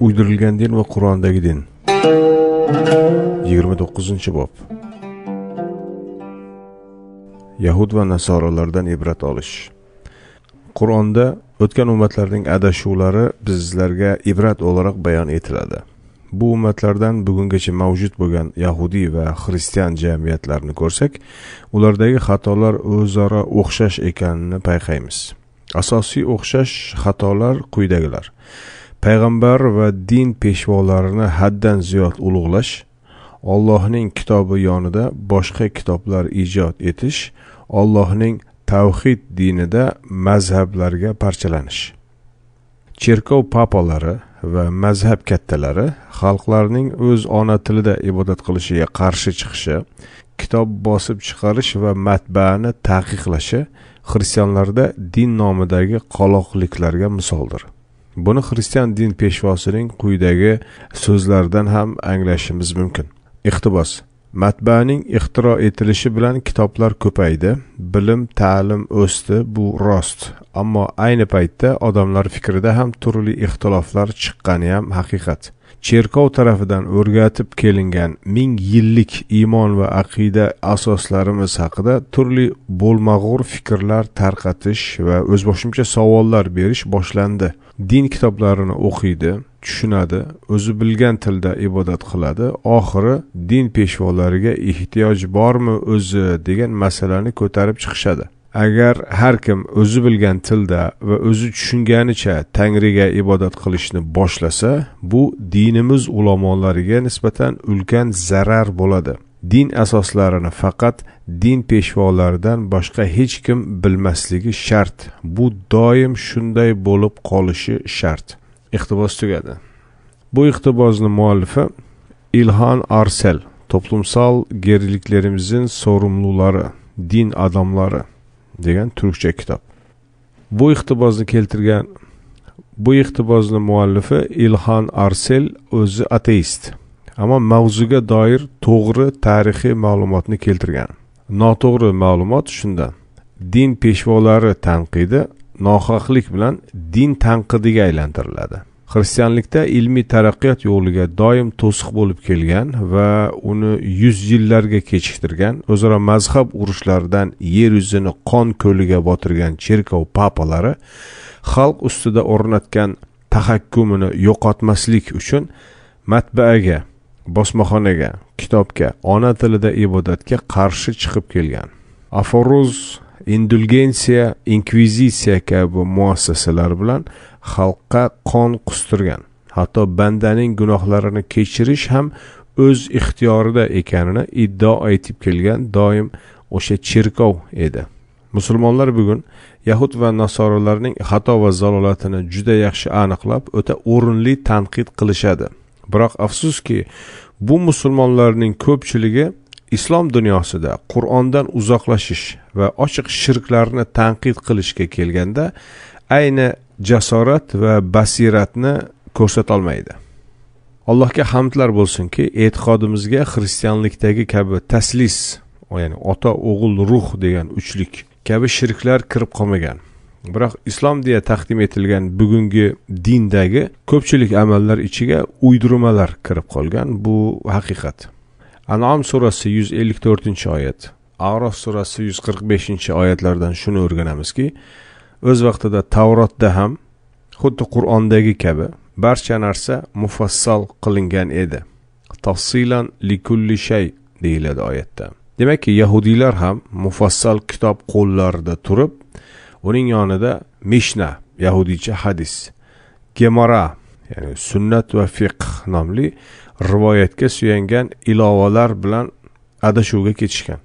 uydirilgan din va qur'ondagi din yigirma to'qqizinchi bob yahud va nasoralardan ibrat olish qur'onda o'tgan ummatlarning adashuvlari bizlarga ibrat o'laroq bayon etiladi bu ummatlardan bugungacha mavjud bo'lgan yahudiy va xristian jamiyatlarini ko'rsak ulardagi xatolar o'zaro o'xshash ekanini payqaymiz asosiy o'xshash xatolar quyidagilar payg'ambar va din peshvolarini haddan ziyod ulug'lash ollohning kitobi yonida boshqa kitoblar ijod etish ollohning tavhid dinida mazhablarga parchalanish cherkov papalari va mazhab kattalari xalqlarning o'z ona tilida ibodat qilishiga qarshi chiqishi kitob bosib chiqarish va matbaani taqiqlashi xristianlarda din nomidagi qoloqliklarga misoldir buni xristian din peshvosining quyidagi so'zlaridan ham anglashimiz mumkin iqtibos matbaaning ixtiro etilishi bilan kitoblar ko'paydi bilim ta'lim o'sdi bu rost ammo ayni paytda odamlar fikrida ham turli ixtiloflar chiqqani ham haqiqat cherkov tarafidan o'rgatib kelingan ming yillik iymon va aqida asoslarimiz haqida turli bo'lmag'ur fikrlar tarqatish va o'zboshimcha savollar berish boshlandi din kitoblarini o'qiydi tushunadi o'zi bilgan tilda ibodat qiladi oxiri din peshvolariga ehtiyoj bormi o'zi degan masalani ko'tarib chiqishadi agar har kim o'zi bilgan tilda va o'zi tushunganicha tangriga ibodat qilishni boshlasa bu dinimiz ulamolariga nisbatan ulkan zarar bo'ladi din asoslarini faqat din peshvolaridan boshqa hech kim bilmasligi shart bu doim shunday bo'lib qolishi shart iqtibos tugadi bu iqtibosni muallifi ilhon arsel to'plumsal geriliklerimizin sorumlulari din odamlari degan turkcha kitob bu iqtibosni keltirgan bu iqtibosni muallifi ilhon arsel o'zi ateist ammo mavzuga doir to'g'ri tarixiy ma'lumotni keltirgan noto'g'ri ma'lumot shunda din peshvolari tanqidi nohaqlik bilan din tanqidiga aylantiriladi xristianlikda ilmiy taraqqiyot yo'liga doim to'siq bo'lib kelgan va uni yuz yillarga kechiktirgan o'zaro mazhab urushlaridan yer yuzini qon ko'liga botirgan cherkov papalari xalq ustida o'rnatgan tahakkumini yo'qotmaslik uchun matbaaga bosmaxonaga kitobga ona tilida ibodatga qarshi chiqib kelgan aforuz indulgensiya inkvizitsiya kabi muassasalar bilan xalqqa qon qustirgan hatto bandaning gunohlarini kechirish ham o'z ixtiyorida ekanini iddo aytib kelgan doim o'sha cherkov edi musulmonlar bugun yahud va nasoralarning xato va zalolatini juda yaxshi aniqlab o'ta o'rinli tanqid qilishadi biroq afsuski bu musulmonlarning ko'pchiligi islom dunyosida qur'ondan uzoqlashish va ochiq shirklarni tanqid qilishga kelganda ayni jasorat va basiratni ko'rsatolmaydi allohga hamdlar bo'lsinki e'tiqodimizga xristianlikdagi kabi taslis ya'ni ota o'g'il ruh degan uchlik kabi shirklar kirib qolmagan biroq islom deya taqdim etilgan bugungi dindagi ko'pchilik amallar ichiga uydirmalar kirib qolgan bu haqiqat anom surasi yuz ellik to'rtinchi oyat arof surasi yuz qirq beshinchi oyatlardan shuni o'rganamizki o'z vaqtida tavrotda ham xuddi qur'ondagi kabi barcha narsa mufassal qilingan edi tafsilan likulli shay deyiladi oyatda demakki yahudiylar ham mufassal kitob qo'llarida turib uning yonida mishna yahudiycha hadis gemora ya'ni sunnat va fiqh nomli rivoyatga suyangan ilovalar bilan adashuvga ketishgan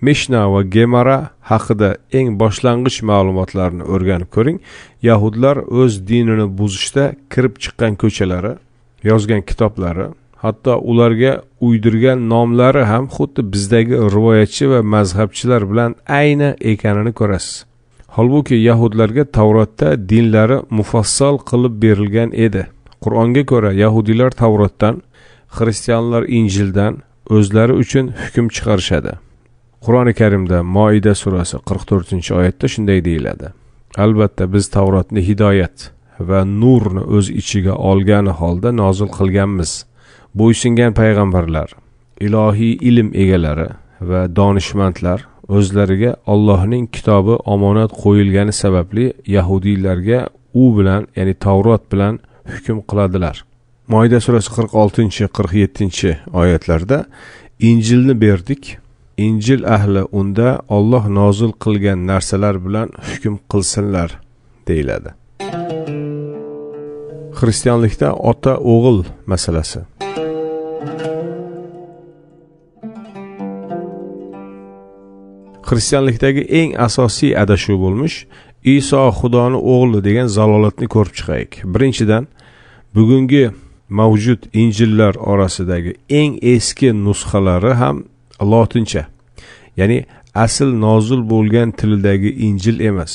mishna va gemara haqida eng boshlang'ich ma'lumotlarni o'rganib ko'ring yahudlar o'z dinini buzishda kirib chiqqan ko'chalari yozgan kitoblari hatto ularga uydirgan nomlari ham xuddi bizdagi rivoyatchi va mazhabchilar bilan ayni ekanini ko'rasiz holbuki yahudlarga tavrotda dinlari mufassal qilib berilgan edi qur'onga ko'ra yahudiylar tavrotdan xristianlar injildan o'zlari uchun hukm chiqarishadi qur'oni karimda moida surasi qirq to'rtinchi oyatda shunday deyiladi albatta biz tavrotni hidoyat va nurni o'z ichiga olgan holda nozil qilganmiz bo'ysungan payg'ambarlar ilohiy ilm egalari va donishmandlar o'zlariga ollohning kitobi omonat qo'yilgani sababli yahudiylarga u bilan ya'ni tavrot bilan hukm qiladilar moyda surasi qirq oltinchi qirq yettinchi oyatlarda injilni berdik injil ahli unda olloh nozil qilgan narsalar bilan hukm qilsinlar deyiladi xristianlikda ota o'g'il masalasi xristianlikdagi eng asosiy adashuv bo'lmish iso xudoni o'g'li degan zalolatni ko'rib chiqaylik birinchidan bugungi mavjud injillar orasidagi eng eski nusxalari ham lotincha ya'ni asl nozil bo'lgan tildagi injil emas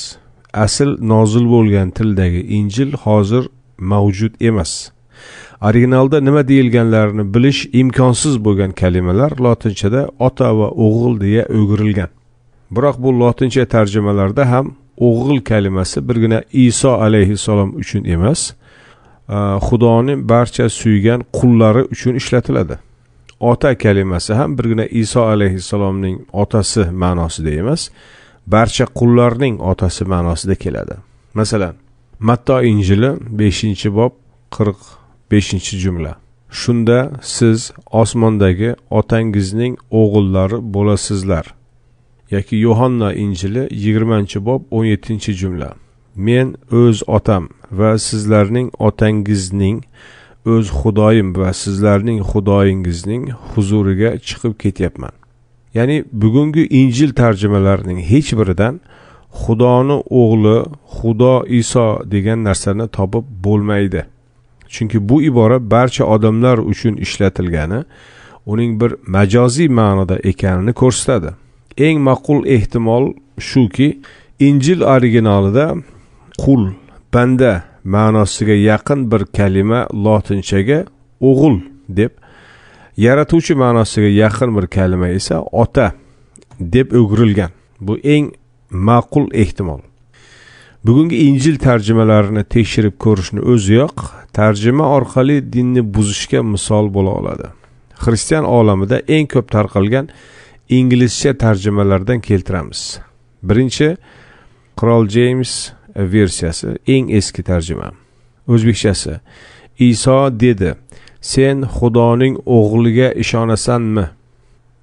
asl nozil bo'lgan tildagi injil hozir mavjud emas originalda nima deyilganlarini bilish imkonsiz bo'lgan kalimalar lotinchada ota va o'g'il deya o'girilgan biroq bu lotincha tarjimalarda ham o'g'il kalimasi birgina iso alayhissalom uchun emas xudoni barcha suygan qullari uchun ishlatiladi ota kalimasi ham birgina iso alayhissalomning otasi ma'nosida emas barcha qullarning otasi ma'nosida keladi masalan matto injili beshinchi bob qirq beshinchi jumla shunda siz osmondagi otangizning o'g'illari bo'lasizlar yoki yohanna injili yigirmanchi bob o'n yettinchi jumla men o'z otam va sizlarning otangizning o'z xudoyim va sizlarning xudoyingizning huzuriga chiqib ketyapman ya'ni bugungi injil tarjimalarining hech biridan xudoni o'g'li xudo iso degan narsani topib bo'lmaydi chunki bu ibora barcha odamlar uchun ishlatilgani uning bir majoziy ma'noda ekanini ko'rsatadi eng ma'qul ehtimol shuki injil originalida qul banda ma'nosiga yaqin bir kalima lotinchaga o'g'il deb yaratuvchi ma'nosiga yaqin bir kalima esa ota deb o'girilgan bu eng ma'qul ehtimol bugungi injil tarjimalarini tekshirib ko'rishni o'ziyoq tarjima orqali dinni buzishga misol bo'la oladi xristian olamida eng ko'p tarqalgan inglizcha tarjimalardan keltiramiz birinchi qirol jeyms versiyasi eng eski tarjima o'zbekchasi iso dedi sen xudoning o'g'liga ishonasanmi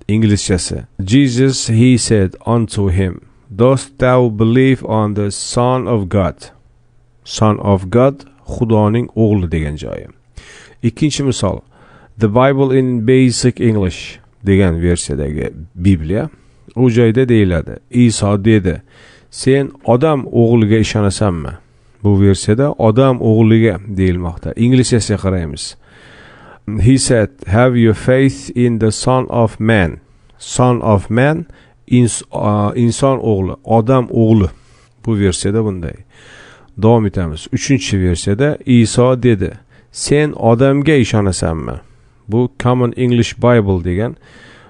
inglizchasi jesus he said unto him dost thou believe on the son of god son of god xudoning o'g'li degan joyi ikkinchi misol the bible in basic english degan versiyadagi bibliya u joyda deyiladi iso dedi sen odam o'g'liga ishonasanmi bu versiyada odam o'g'liga deyilmoqda inglizchasiga qaraymiz he said have your faith in the son of man son of man ins, uh, inson o'g'li odam o'g'li bu versiyada bunday davom etamiz uchinchi versiyada iso dedi sen odamga ishonasanmi bu common english bible degan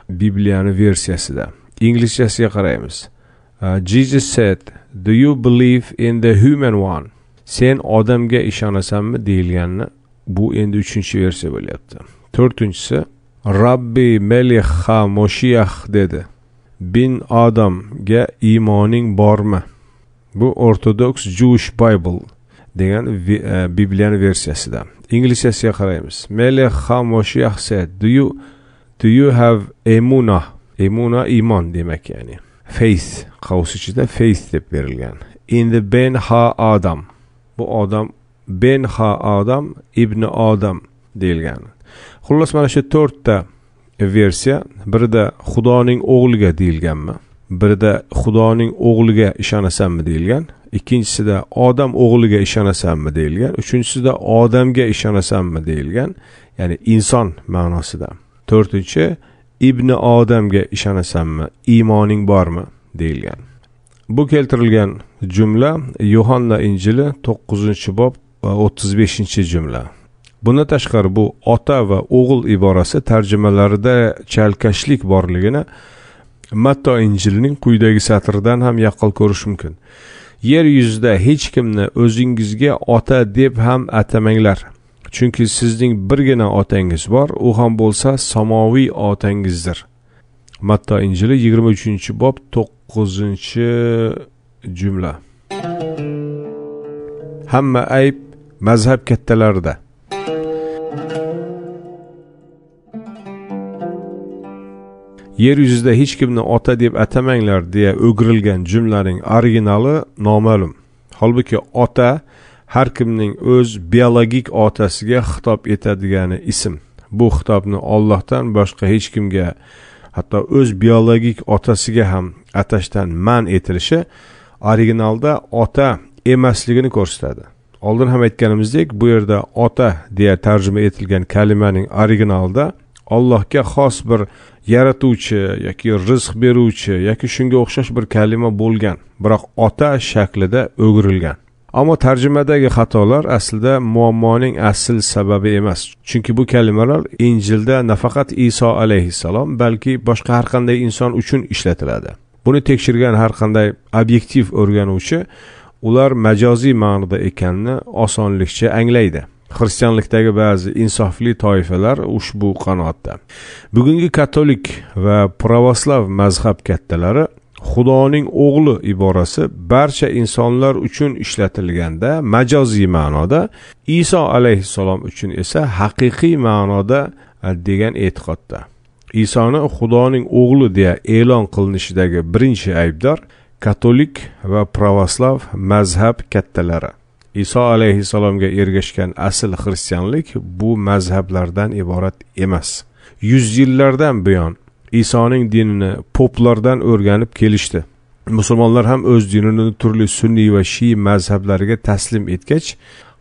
bibliyani versiyasida inglizchasiga qaraymiz Uh, Jesus said, Do you believe in the human one? Sen odamga ishonasanmi deyilganini bu endi 3-chi versiya bo'lyapti. 4-chisi Rabbi Melih ha Moshiyah dedi. Bin odamga iymoning bormi? Bu Ortodoks Jewish Bible degan uh, Bibliyani versiyasida. Inglizchasiga qaraymiz. Melih ha Moshiyah said, Do you do you have emuna? Emuna iymon demak ya'ni. faith qavs ichida faith deb berilgan endi ben ha odam bu odam ben ha odam ibni odam deyilgan xullas mana shu to'rtta versiya birida xudoning o'g'liga deyilganmi birida xudoning o'g'liga ishonasanmi deyilgan ikkinchisida odam o'g'liga ishonasanmi deyilgan uchinchisida odamga ishonasanmi deyilgan ya'ni inson ma'nosida to'rtinchi ibn odamga ishonasanmi iymoning bormi deyilgan bu keltirilgan jumla yuhanna injili to'qqizinchi bob e, o'ttiz beshinchi jumla bundan tashqari bu ota va o'g'il iborasi tarjimalarida chalkashlik borligini matto injilining quyidagi satridan ham yaqqol ko'rish mumkin yer yuzida hech kimni o'zingizga ota deb ham atamanglar chunki sizning birgina otangiz bor u ham bo'lsa samoviy otangizdir matto injili yigirma uchinchi bob to'qqizinchi jumla hamma ayb mazhab kattalarida yer yuzida hech kimni ota deb atamanglar deya o'girilgan jumlaning originali noma'lum holbuki ota har kimning o'z biologik otasiga xitob etadigani ism bu xitobni ollohdan boshqa hech kimga hatto o'z biologik otasiga ham atashdan man etilishi originalda ota emasligini ko'rsatadi oldin ham aytganimizdek bu yerda ota deya tarjima etilgan kalimaning originalida allohga xos bir yaratuvchi yoki rizq beruvchi yoki shunga o'xshash bir kalima bo'lgan biroq ota shaklida o'girilgan ammo tarjimadagi xatolar aslida muammoning asl sababi emas chunki bu kalimalar injilda nafaqat iso alayhissalom balki boshqa har qanday inson uchun ishlatiladi buni tekshirgan har qanday obyektiv o'rganuvchi ular majoziy ma'noda ekanini osonlikcha anglaydi xristianlikdagi ba'zi insofli toifalar ushbu qanoatda bugungi katolik va pravoslav mazhab kattalari xudoning o'g'li iborasi barcha insonlar uchun ishlatilganda majoziy ma'noda iso alayhissalom uchun esa haqiqiy ma'noda e, degan e'tiqodda isoni xudoning o'g'li deya e'lon qilinishidagi birinchi aybdor katolik va pravoslav mazhab kattalari iso alayhissalomga ergashgan asl xristianlik bu mazhablardan iborat emas yuz yillardan buyon isoning dinini poplardan o'rganib kelishdi musulmonlar ham o'z dinini turli sunniy va shiy mazhablariga taslim etgach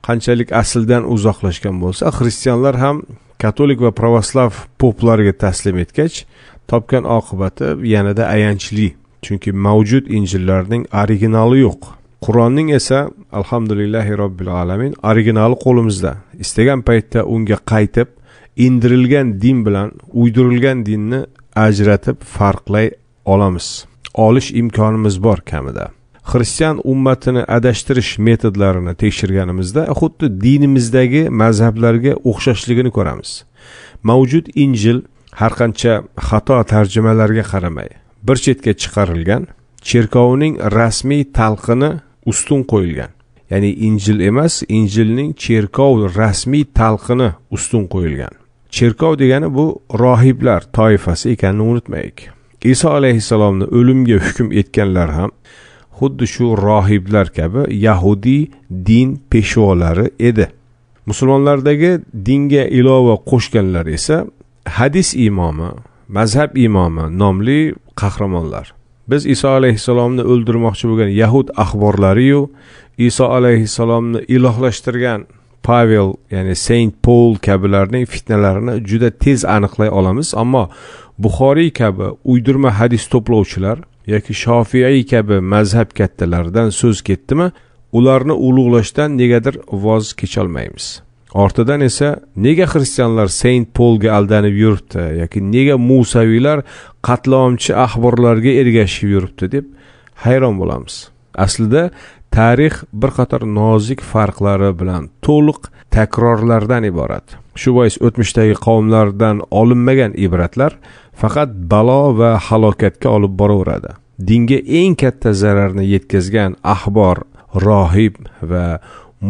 qanchalik asldan uzoqlashgan bo'lsa xristianlar ham katolik va pravoslav poplariga taslim etgach topgan oqibati yanada ayanchli chunki mavjud injillarning originali yo'q qur'onning esa alhamdulillahi robbil alamin originali qo'limizda istagan paytda unga qaytib indirilgan din bilan uydirilgan dinni ajratib farqlay olamiz olish imkonimiz bor kamida xristian ummatini adashtirish metodlarini tekshirganimizda xuddi dinimizdagi mazhablarga o'xshashligini ko'ramiz mavjud injil har qancha xato tarjimalarga qaramay bir chetga chiqarilgan cherkovining rasmiy talqini ustun qo'yilgan ya'ni injil emas injilning cherkov rasmiy talqini ustun qo'yilgan cherkov degani bu rohiblar toifasi ekanini unutmaylik iso alayhissalomni o'limga hukm etganlar ham xuddi shu rohiblar kabi yahudiy din peshvolari edi musulmonlardagi dinga ilova qo'shganlar esa hadis imomi mazhab imomi nomli qahramonlar biz iso alayhissalomni o'ldirmoqchi bo'lgan yahud axborlariyu iso alayhissalomni ilohlashtirgan pavel ya'ni saint paul kabilarning fitnalarini juda tez aniqlay olamiz ammo buxoriy kabi uydirma hadis to'plovchilar yoki shofiiy kabi mazhab kattalaridan so'z ketdimi ularni ulug'lashdan negadir voz kecholmaymiz ortidan esa nega xristianlar saint polga aldanib yuribdi yoki nega musaviylar qatlomchi axborlarga ergashib yuribdi deb hayron bo'lamiz aslida tarix bir qator nozik farqlari bilan to'liq takrorlardan iborat shu bois o'tmishdagi qavmlardan olinmagan ibratlar faqat balo va halokatga olib boraveradi dinga eng katta zararni yetkazgan ahbor rohib va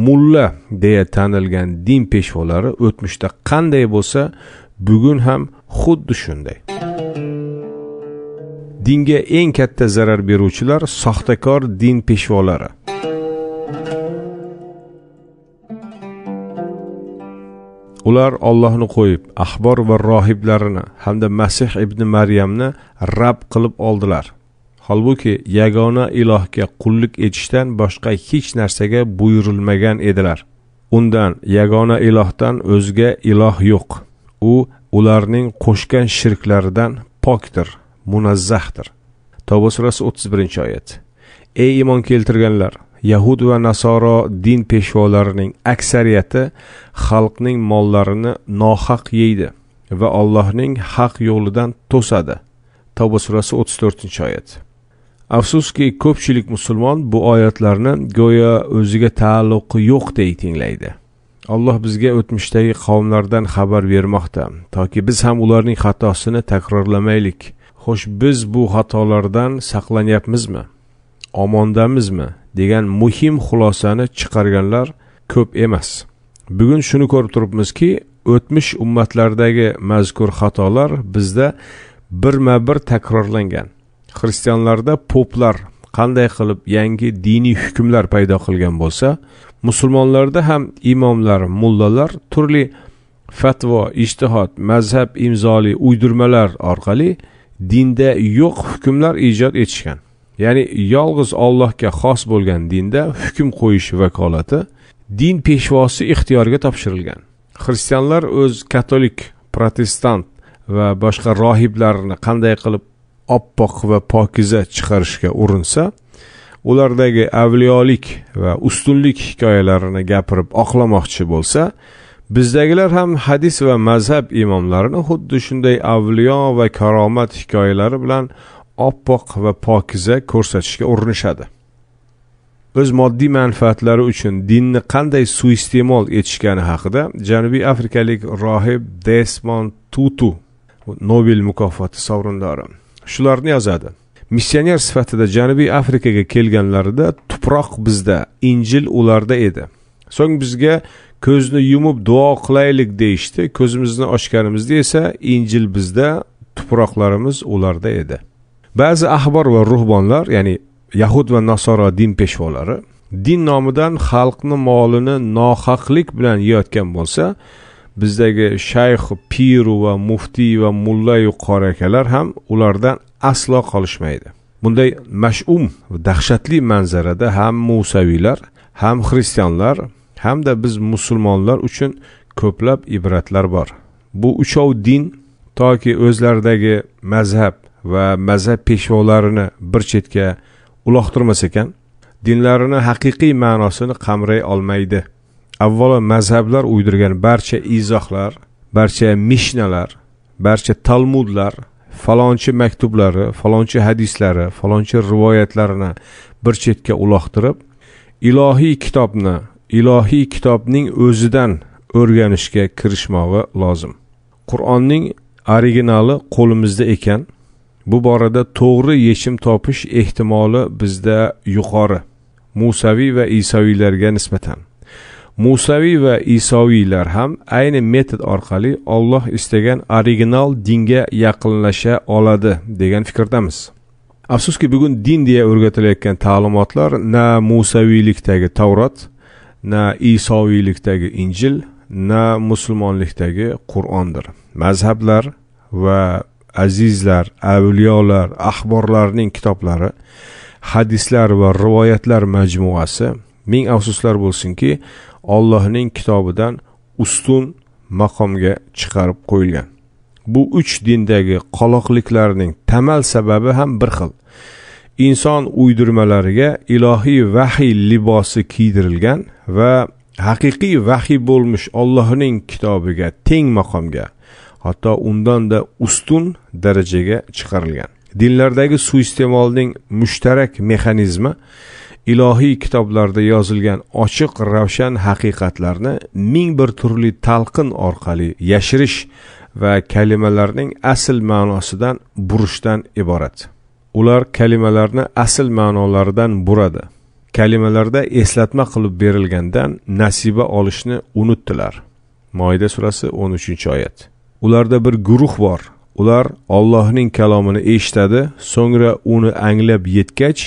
mulla deya tanilgan din peshvolari o'tmishda qanday bo'lsa bugun ham xuddi shunday dinga eng katta zarar beruvchilar soxtakor din peshvolari ular ollohni qo'yib ahbor va rohiblarini hamda masih ibn maryamni rab qilib oldilar holbuki yagona ilohga qullik etishdan boshqa hech narsaga buyurilmagan edilar undan yagona ilohdan o'zga iloh yo'q u ularning qo'shgan shirklaridan pokdir munazzahdir tavba surasi 31 oyat ey iymon keltirganlar yahud va nasoro din peshvolarining aksariyati xalqning mollarini nohaq yeydi va allohning haq yo'lidan to'sadi tavba surasi 34 oyat afsuski ko'pchilik musulmon bu oyatlarni go'yo o'ziga taalluqi yo'qdek tinglaydi alloh bizga o'tmishdagi qavmlardan xabar bermoqda toki biz ham ularning xatosini takrorlamaylik xo'sh biz bu xatolardan saqlanyapmizmi omondamizmi degan muhim xulosani chiqarganlar ko'p emas bugun shuni ko'rib turibmizki o'tmish ummatlardagi mazkur xatolar bizda birma bir takrorlangan xristianlarda poplar qanday qilib yangi diniy hukmlar paydo qilgan bo'lsa musulmonlarda ham imomlar mullalar turli fatvo ijtihod mazhab imzoli uydirmalar orqali dinda yo'q hukmlar ijod etishgan ya'ni yolg'iz ollohga xos bo'lgan dinda hukm qo'yish vakolati din peshvosi ixtiyoriga topshirilgan xristianlar o'z katolik protestant va boshqa rohiblarni qanday qilib oppoq va pokiza chiqarishga urinsa ulardagi avliyolik va ustunlik hikoyalarini gapirib oqlamoqchi bo'lsa bizdagilar ham hadis va mazhab imomlarini xuddi shunday avliyo va karomat hikoyalari bilan oppoq va pokiza ko'rsatishga urinishadi o'z moddiy manfaatlari uchun dinni qanday suiiste'mol etishgani haqida janubiy afrikalik rohib desmond tutu nobel mukofoti sovrindori shularni yozadi missioner sifatida janubiy afrikaga kelganlarida tuproq bizda injil ularda edi so'ng bizga ko'zni yumib duo qilaylik deyishdi ko'zimizni ochganimizda esa injil bizda tuproqlarimiz ularda edi ba'zi ahbor va ruhbonlar ya'ni yahud va nasoro din peshvolari din nomidan xalqni molini nohaqlik bilan yeyotgan bo'lsa bizdagi shayx piru va muftiy va mullayu qori akalar ham ulardan aslo qolishmaydi bunday mashum dahshatli manzarada ham musaviylar ham xristianlar hamda biz musulmonlar uchun ko'plab ibratlar bor bu uchov din toki o'zlaridagi mazhab va mazhab peshvolarini bir chetga uloqtirmas ekan dinlarini haqiqiy ma'nosini qamray olmaydi avvalo mazhablar uydirgan barcha izohlar barcha mishnalar barcha talmudlar falonchi maktublari falonchi hadislari falonchi rivoyatlarini bir chetga uloqtirib ilohiy kitobni ilohiy kitobning o'zidan o'rganishga kirishmog'i lozim qur'onning originali qo'limizda ekan bu borada to'g'ri yechim topish ehtimoli bizda yuqori musaviy va isoviylarga nisbatan musaviy va isoviylar ham ayni metod orqali olloh istagan original dinga yaqinlasha oladi degan fikrdamiz afsuski bugun din deya o'rgatilayotgan ta'limotlar na musaviylikdagi tavrot na isoviylikdagi injil na musulmonlikdagi qur'ondir mazhablar va azizlar avliyolar ahborlarning kitoblari hadislar va rivoyatlar majmuasi ming afsuslar bo'lsinki ollohning kitobidan ustun maqomga chiqarib qo'yilgan bu uch dindagi qoloqliklarning tamal sababi ham bir xil inson uydirmalariga ilohiy vahiy libosi kiydirilgan va haqiqiy vahiy bo'lmish ollohning kitobiga teng maqomga hatto undan da ustun darajaga chiqarilgan dinlardagi suiiste'molning mushtarak mexanizmi ilohiy kitoblarda yozilgan ochiq ravshan haqiqatlarni ming bir turli talqin orqali yashirish va kalimalarning asl ma'nosidan burishdan iborat ular kalimalarni asl ma'nolaridan buradi kalimalarda eslatma qilib berilgandan nasiba olishni unutdilar moyda surasi 13 oyat ularda bir guruh bor ular Allohning kalomini eshitadi so'ngra uni anglab yetgach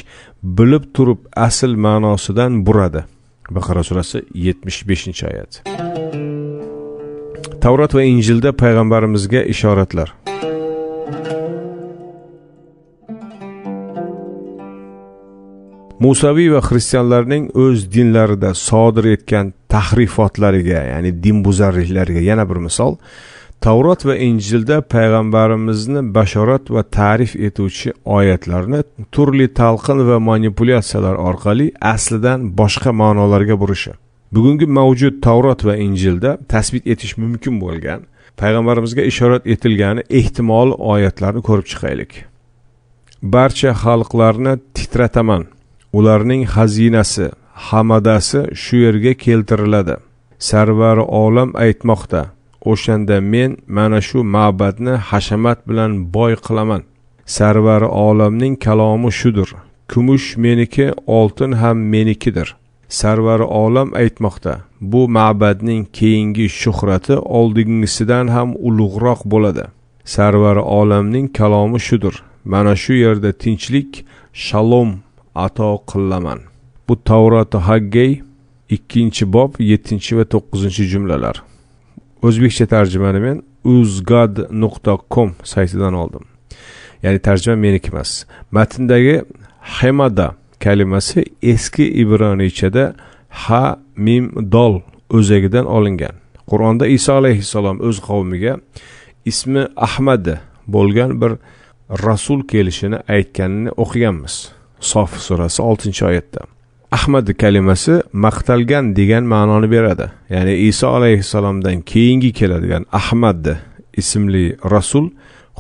bilib turib asl ma'nosidan buradi baqara surasi 75 oyat tavrat va injilda payg'ambarimizga ishoratlar musaviy va xristianlarning o'z dinlarida sodir etgan tahrifotlariga ya'ni buzarliklariga yana bir misol tavrot va injilda payg'ambarimizni bashorat va ta'rif etuvchi oyatlarni turli talqin va manipulyatsiyalar orqali aslidan boshqa ma'nolarga burishi bugungi mavjud tavrot va injilda tasbit etish mumkin bo'lgan payg'ambarimizga ishorat etilgani ehtimol oyatlarni ko'rib chiqaylik barcha xalqlarni titrataman ularning xazinasi hamadasi shu yerga keltiriladi sarvari olam aytmoqda o'shanda men mana shu ma'badni hashamat bilan boy qilaman sarvari olamning kalomi shudir kumush meniki oltin ham menikidir sarvari olam aytmoqda bu ma'badning keyingi shuhrati oldingisidan ham ulug'roq bo'ladi sarvari olamning kalomi shudir mana shu yerda tinchlik shalom ato qilaman bu tavrati haggay ikkinchi bob yettinchi va to'qqizinchi jumlalar o'zbekcha tarjimani men uzgad nuqta com saytidan oldim ya'ni tarjima meniki emas matndagi hemada kalimasi eski ibronichada ha mim dol o'zagidan olingan qur'onda iso alayhissalom o'z qavmiga ismi ahmadi bo'lgan bir rasul kelishini aytganini o'qiganmiz sof surasi oltinchi oyatda ahmad kalimasi maqtalgan degan ma'noni beradi ya'ni iso alayhissalomdan keyingi keladigan ahmad ismli rasul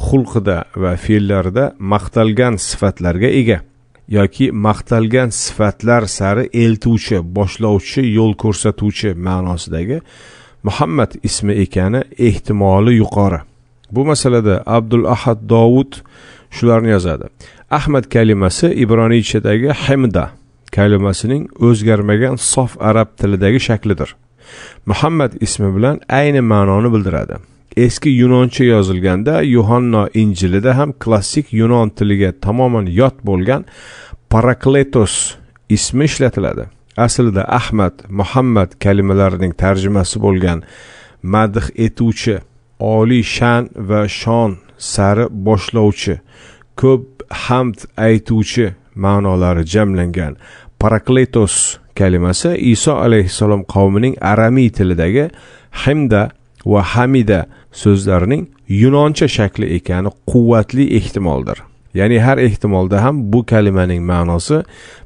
xulqida va fe'llarida maqtalgan sifatlarga ega yoki maqtalgan sifatlar sari eltuvchi boshlovchi yo'l ko'rsatuvchi ma'nosidagi muhammad ismi ekani ehtimoli yuqori bu masalada abdul ahad dovud shularni yozadi ahmad kalimasi ibroniychadagi himda kalimasining o'zgarmagan sof arab tilidagi shaklidir muhammad ismi bilan ayni ma'noni bildiradi eski yunoncha yozilganda yuhanno injilida ham klassik yunon tiliga tamoman yot bo'lgan parakletos ismi ishlatiladi aslida ahmad muhammad kalimalarining tarjimasi bo'lgan madh etuvchi oliy shan va shon sari boshlovchi ko'p hamd aytuvchi ma'nolari jamlangan parakletos kalimasi iso alayhissalom qavmining aramiy tilidagi himda va hamida so'zlarining yunoncha shakli ekani quvvatli ehtimoldir ya'ni har ehtimolda ham bu kalimaning ma'nosi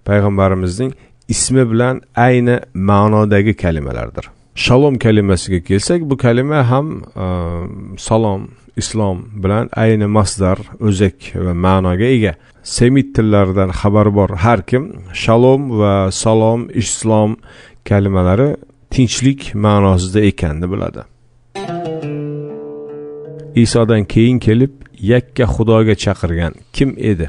payg'ambarimizning ismi bilan ayni ma'nodagi kalimalardir shalom kalimasiga kelsak bu kalima ham ehm, salom islom bilan ayni masdar o'zak va ma'noga ega semit tillaridan xabari bor har kim shalom va salom islom kalimalari tinchlik ma'nosida ekanini biladi isodan keyin kelib yakka xudoga chaqirgan kim edi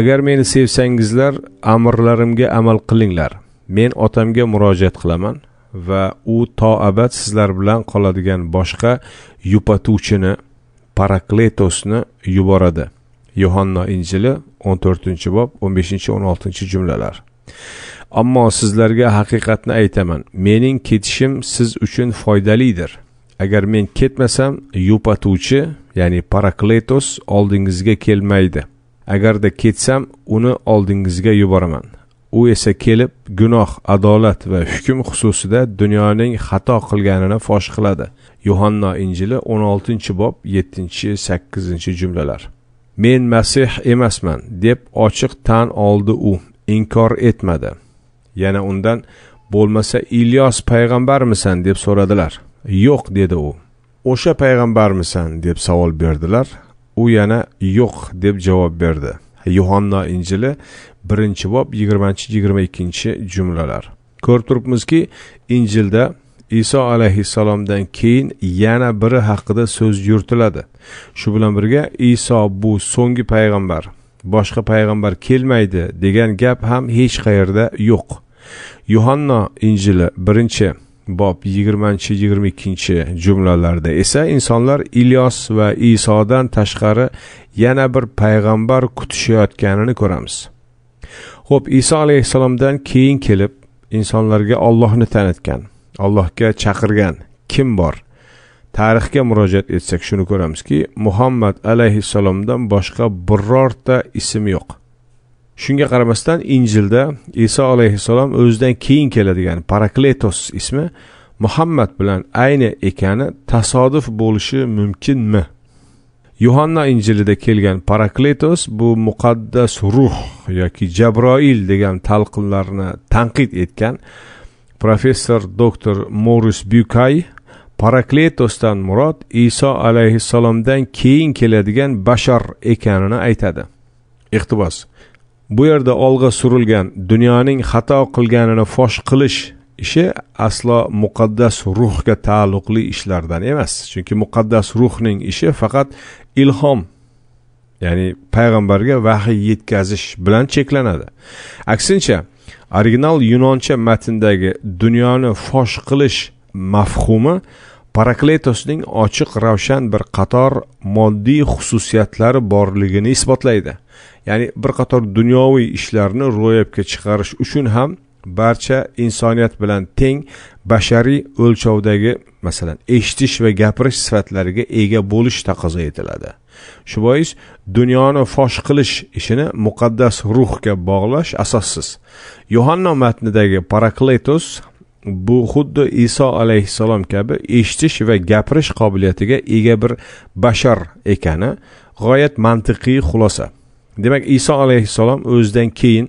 agar meni sevsangizlar amrlarimga amal qilinglar men otamga murojaat qilaman va u to abad sizlar bilan qoladigan boshqa yupatuvchini parakletosni yuboradi yohanna injili 14 bob 15-16 jumlalar ammo sizlarga haqiqatni aytaman mening ketishim siz uchun foydalidir agar men ketmasam yupatuvchi ya'ni parakletos oldingizga kelmaydi agarda ketsam uni oldingizga yuboraman u esa kelib gunoh adolat va hukm xususida dunyoning xato qilganini fosh qiladi yuhanno injili 16 bob 7 8 jumlalar men masih emasman deb ochiq tan oldi u inkor etmadi yana undan bo'lmasa ilyos payg'ambarmisan deb so'radilar yo'q dedi u o'sha payg'ambarmisan deb savol berdilar u yana yo'q deb javob berdi yuhanno injili birinchi bob yigirmanchi yigirma ikkinchi jumlalar ko'rib turibmizki injilda iso alayhissalomdan keyin yana biri haqida so'z yuritiladi shu bilan birga iso bu so'nggi payg'ambar boshqa payg'ambar kelmaydi degan gap ham hech qayerda yo'q yuhanno injili birinchi bob yigirmanchi yigirma ikkinchi jumlalarda esa insonlar ilyos va isodan tashqari yana bir payg'ambar kutishayotganini ko'ramiz ho'p iso alayhissalomdan keyin kelib insonlarga ollohni tanitgan allohga chaqirgan kim bor tarixga murojaat etsak shuni ko'ramizki muhammad alayhissalomdan boshqa birorta ism yo'q shunga qaramasdan injilda iso alayhissalom o'zidan keyin keladigan parakletos ismi muhammad bilan ayni ekani tasodif bo'lishi mumkinmi mü? yuhanna injilida kelgan parakletos bu muqaddas ruh yoki jabroil degan talqinlarni tanqid etgan professor doktor moris bukay parakletosdan murod iso alayhissalomdan keyin keladigan bashar ekanini aytadi iqtibos bu yerda olg'a surilgan dunyoning xato qilganini fosh qilish ishi aslo muqaddas ruhga taalluqli ishlardan emas chunki muqaddas ruhning ishi faqat ilhom ya'ni payg'ambarga vahiy yetkazish bilan cheklanadi aksincha original yunoncha matndagi dunyoni fosh qilish mafhumi parakletosning ochiq ravshan bir qator moddiy xususiyatlari borligini isbotlaydi ya'ni bir qator dunyoviy ishlarni ro'yobga chiqarish uchun ham barcha insoniyat bilan teng bashariy o'lchovdagi masalan eshitish va gapirish sifatlariga ega bo'lish taqozo etiladi shu bois dunyoni fosh qilish ishini muqaddas ruhga bog'lash asossiz yohanno matnidagi parakletos bu xuddi iso alayhissalom kabi eshitish va gapirish qobiliyatiga ega bir bashar ekani g'oyat mantiqiy xulosa demak iso alayhissalom o'zidan keyin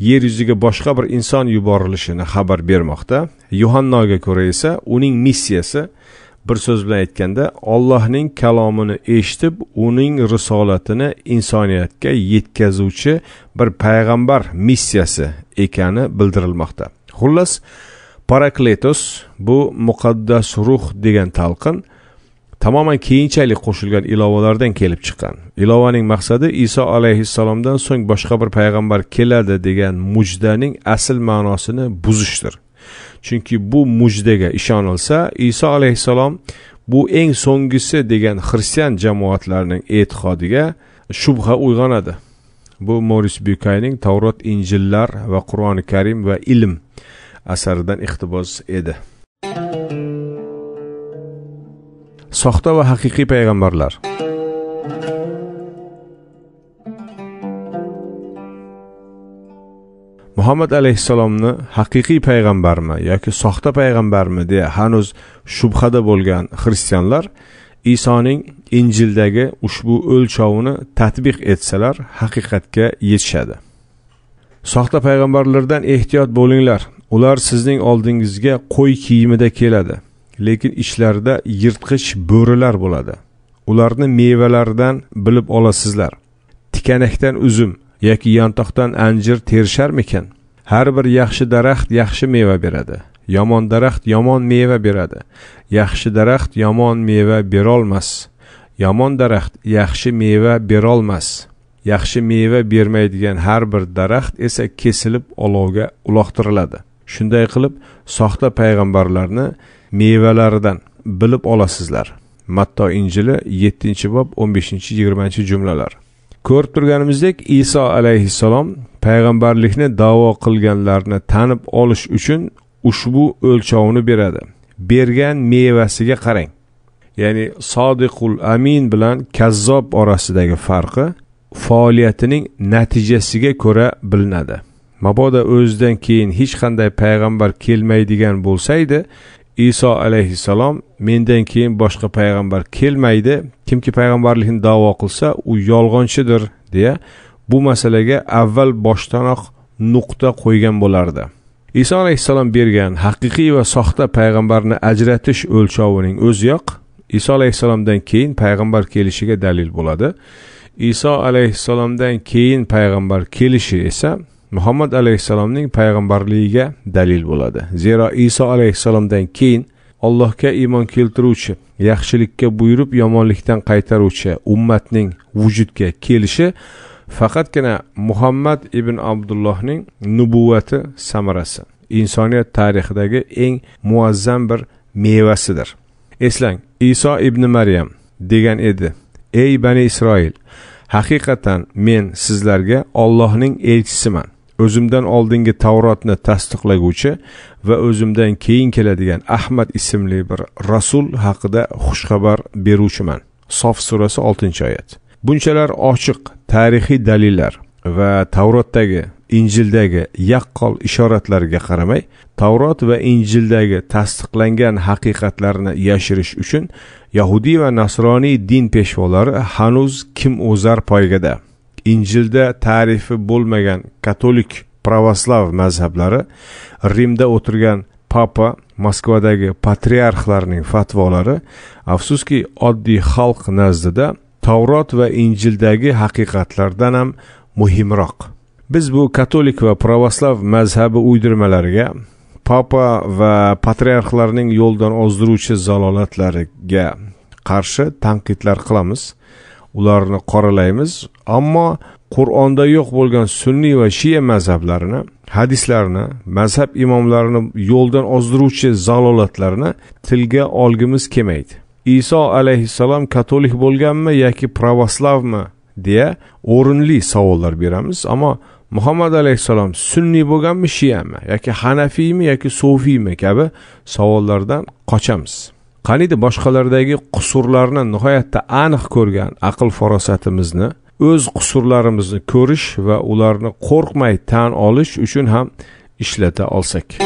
yer yuziga boshqa bir inson yuborilishini xabar bermoqda yuhannoga ko'ra esa uning missiyasi bir so'z bilan aytganda ollohning kalomini eshitib uning risolatini insoniyatga yetkazuvchi bir payg'ambar missiyasi ekani bildirilmoqda xullas parakletos bu muqaddas ruh degan talqin tamoman keyinchalik qo'shilgan ilovalardan kelib chiqqan ilovaning maqsadi iso alayhissalomdan so'ng boshqa bir payg'ambar keladi degan mujdaning asl ma'nosini buzishdir chunki bu mujdaga ishonilsa iso alayhissalom bu eng so'nggisi degan xristian jamoatlarining e'tiqodiga shubha uyg'onadi bu moris bukayning tavrot injillar va qur'oni karim va ilm asaridan iqtibos edi soxta va haqiqiy payg'ambarlar muhammad alayhissalomni haqiqiy payg'ambarmi yoki soxta payg'ambarmi deya hanuz shubhada bo'lgan xristianlar isoning injildagi ushbu o'lchovini tatbiq etsalar haqiqatga yetishadi soxta payg'ambarlardan ehtiyot bo'linglar ular sizning oldingizga qo'y kiyimida keladi lekin ishlarida yirtqich bo'rilar bo'ladi ularni mevalaridan bilib olasizlar tikanakdan uzum yoki yantoqdan anjir terisharmikan har bir yaxshi daraxt yaxshi meva beradi yomon daraxt yomon meva beradi yaxshi daraxt yomon meva berolmas yomon daraxt yaxshi meva berolmas yaxshi meva bermaydigan har bir daraxt esa kesilib olovga uloqtiriladi shunday qilib soxta payg'ambarlarni mevalaridan bilib olasizlar matto injili yettinchi bob o'n beshinchi yigirmanchi jumlalar ko'rib turganimizdek iso alayhissalom payg'ambarlikni davo qilganlarni tanib olish uchun ushbu o'lchovni beradi bergan mevasiga qarang ya'ni sodiqul amin bilan kazzob orasidagi farqi faoliyatining natijasiga ko'ra bilinadi mabodo o'zidan keyin hech qanday payg'ambar kelmaydigan bo'lsa edi iso alayhissalom mendan keyin boshqa payg'ambar kelmaydi kimki payg'ambarlikni davo qilsa u yolg'onchidir deya bu masalaga avval boshdanoq nuqta qo'ygan bo'lardi iso alayhissalom bergan haqiqiy va soxta payg'ambarni ajratish o'lchovining o'ziyoq iso alayhissalomdan keyin payg'ambar kelishiga dalil bo'ladi iso alayhissalomdan keyin payg'ambar kelishi esa muhammad alayhissalomning payg'ambarligiga dalil bo'ladi zero iso alayhissalomdan keyin allohga iymon keltiruvchi yaxshilikka buyurib yomonlikdan qaytaruvchi ummatning vujudga kelishi faqatgina muhammad ibn abdullohning nubuvati samarasi insoniyat tarixidagi eng muazzam bir mevasidir eslang iso ibn maryam degan edi ey bani isroil haqiqatan men sizlarga ollohning elchisiman o'zimdan oldingi tavrotni tasdiqlaguvchi va o'zimdan keyin keladigan ahmad ismli bir rasul haqida xushxabar beruvchiman sof surasi oltinchi oyat bunchalar ochiq tarixiy dalillar va tavrotdagi injildagi yaqqol ishoratlarga qaramay tavrot va injildagi tasdiqlangan haqiqatlarni yashirish uchun yahudiy va nasroniy din peshvolari hanuz kim o'zar poygada injilda tarifi bo'lmagan katolik pravoslav mazhablari rimda o'tirgan papa moskvadagi patriarxlarning fatvolari afsuski oddiy xalq nazdida tavrot va injildagi haqiqatlardan ham muhimroq biz bu katolik va pravoslav mazhabi uydirmalariga papa va patriarxlarning yo'ldan ozdiruvchi zalolatlariga qarshi tanqidlar qilamiz ularni qoralaymiz ammo qur'onda yo'q bo'lgan sunniy va shiya mazhablarini hadislarni mazhab imomlarini yo'ldan ozdiruvchi zalolatlarni tilga olgimiz kelmaydi iso alayhissalom katolik bo'lganmi yoki pravoslavmi deya o'rinli savollar beramiz ammo muhammad alayhissalom sunniy bo'lganmi shiyami yoki hanafiymi yoki sufiymi kabi savollardan qochamiz qaniydi boshqalardagi qusurlarni nihoyatda aniq ko'rgan aql farosatimizni o'z qusurlarimizni ko'rish va ularni qo'rqmay tan olish uchun ham ishlata olsak